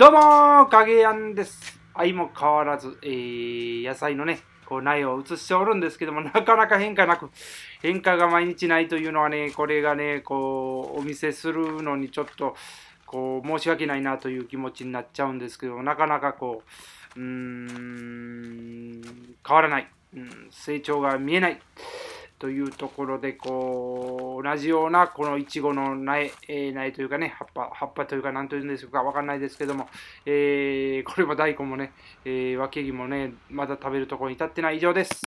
どうも影やんです。相も変わらず、えー、野菜のね、こう苗を移しておるんですけども、なかなか変化なく、変化が毎日ないというのはね、これがね、こう、お見せするのにちょっと、こう、申し訳ないなという気持ちになっちゃうんですけども、なかなかこう、うーん、変わらない。うん、成長が見えない。というところで、こう、同じような、このいちごの苗、えー、苗というかね、葉っぱ、葉っぱというか、なんというんでしょうか、わかんないですけども、えー、これも大根もね、えー、わけぎもね、まだ食べるところに至ってない以上です。